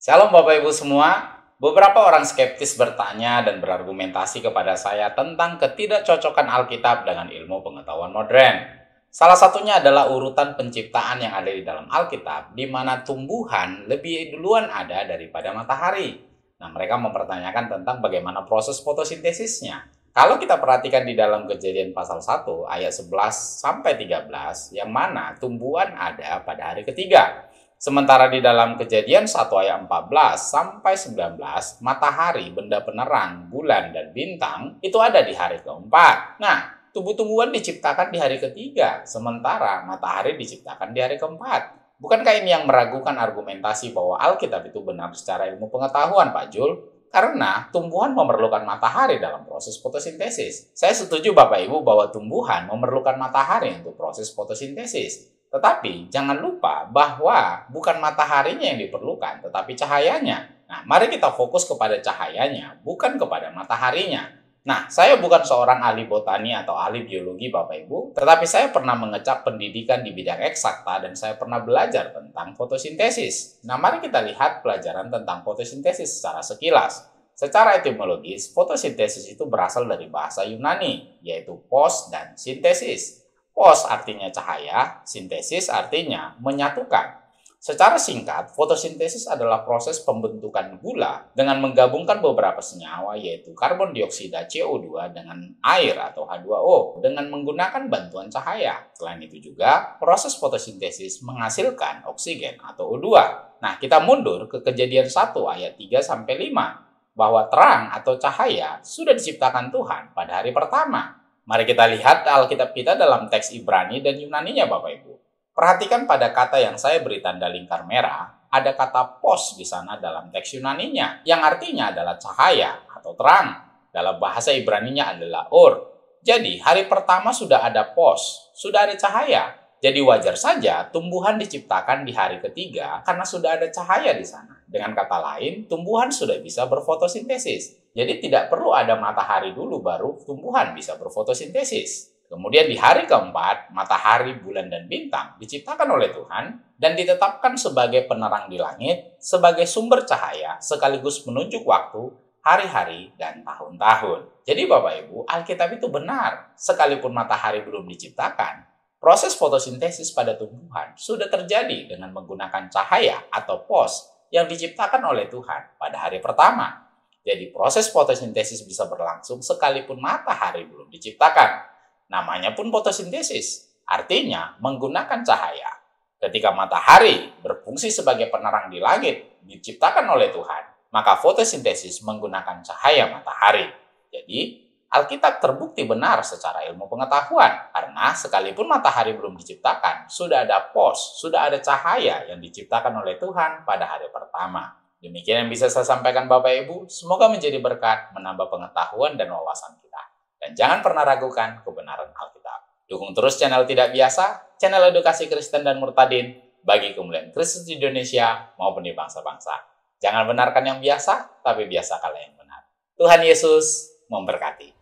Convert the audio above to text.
Shalom Bapak Ibu semua. Beberapa orang skeptis bertanya dan berargumentasi kepada saya tentang ketidakcocokan Alkitab dengan ilmu pengetahuan modern. Salah satunya adalah urutan penciptaan yang ada di dalam Alkitab, di mana tumbuhan lebih duluan ada daripada matahari. Nah, mereka mempertanyakan tentang bagaimana proses fotosintesisnya. Kalau kita perhatikan di dalam kejadian pasal 1 ayat 11 sampai 13, yang mana tumbuhan ada pada hari ketiga. Sementara di dalam kejadian 1 ayat 14 sampai 19, matahari, benda penerang, bulan, dan bintang itu ada di hari keempat. Nah, tubuh-tubuhan diciptakan di hari ketiga, sementara matahari diciptakan di hari keempat. Bukankah ini yang meragukan argumentasi bahwa Alkitab itu benar secara ilmu pengetahuan, Pak Jul? Karena tumbuhan memerlukan matahari dalam proses fotosintesis. Saya setuju Bapak Ibu bahwa tumbuhan memerlukan matahari untuk proses fotosintesis. Tetapi jangan lupa bahwa bukan mataharinya yang diperlukan, tetapi cahayanya. Nah, mari kita fokus kepada cahayanya, bukan kepada mataharinya. Nah, saya bukan seorang ahli botani atau ahli biologi Bapak Ibu, tetapi saya pernah mengecap pendidikan di bidang eksakta dan saya pernah belajar tentang fotosintesis. Nah, mari kita lihat pelajaran tentang fotosintesis secara sekilas. Secara etimologis, fotosintesis itu berasal dari bahasa Yunani, yaitu pos dan sintesis. Pos artinya cahaya, sintesis artinya menyatukan. Secara singkat, fotosintesis adalah proses pembentukan gula dengan menggabungkan beberapa senyawa yaitu karbon dioksida CO2 dengan air atau H2O dengan menggunakan bantuan cahaya. Selain itu juga, proses fotosintesis menghasilkan oksigen atau O2. Nah, kita mundur ke kejadian 1 ayat 3 sampai 5 bahwa terang atau cahaya sudah diciptakan Tuhan pada hari pertama Mari kita lihat Alkitab kita dalam teks Ibrani dan Yunaninya Bapak Ibu. Perhatikan pada kata yang saya beri tanda lingkar merah, ada kata pos di sana dalam teks Yunaninya, yang artinya adalah cahaya atau terang. Dalam bahasa Ibraninya adalah ur. Jadi hari pertama sudah ada pos, sudah ada cahaya. Jadi wajar saja tumbuhan diciptakan di hari ketiga karena sudah ada cahaya di sana. Dengan kata lain, tumbuhan sudah bisa berfotosintesis. Jadi tidak perlu ada matahari dulu baru tumbuhan bisa berfotosintesis. Kemudian di hari keempat, matahari, bulan, dan bintang diciptakan oleh Tuhan dan ditetapkan sebagai penerang di langit, sebagai sumber cahaya, sekaligus menunjuk waktu, hari-hari, dan tahun-tahun. Jadi Bapak Ibu, Alkitab itu benar. Sekalipun matahari belum diciptakan, proses fotosintesis pada tumbuhan sudah terjadi dengan menggunakan cahaya atau pos yang diciptakan oleh Tuhan pada hari pertama. Jadi proses fotosintesis bisa berlangsung sekalipun matahari belum diciptakan. Namanya pun fotosintesis, artinya menggunakan cahaya. Ketika matahari berfungsi sebagai penerang di langit diciptakan oleh Tuhan, maka fotosintesis menggunakan cahaya matahari. Jadi Alkitab terbukti benar secara ilmu pengetahuan, karena sekalipun matahari belum diciptakan, sudah ada pos, sudah ada cahaya yang diciptakan oleh Tuhan pada hari pertama. Demikian yang bisa saya sampaikan Bapak Ibu, semoga menjadi berkat, menambah pengetahuan dan wawasan kita. Dan jangan pernah ragukan kebenaran Alkitab. Dukung terus channel Tidak Biasa, channel edukasi Kristen dan Murtadin, bagi kemuliaan Kristus di Indonesia maupun di bangsa-bangsa. Jangan benarkan yang biasa, tapi biasakanlah yang benar. Tuhan Yesus memberkati.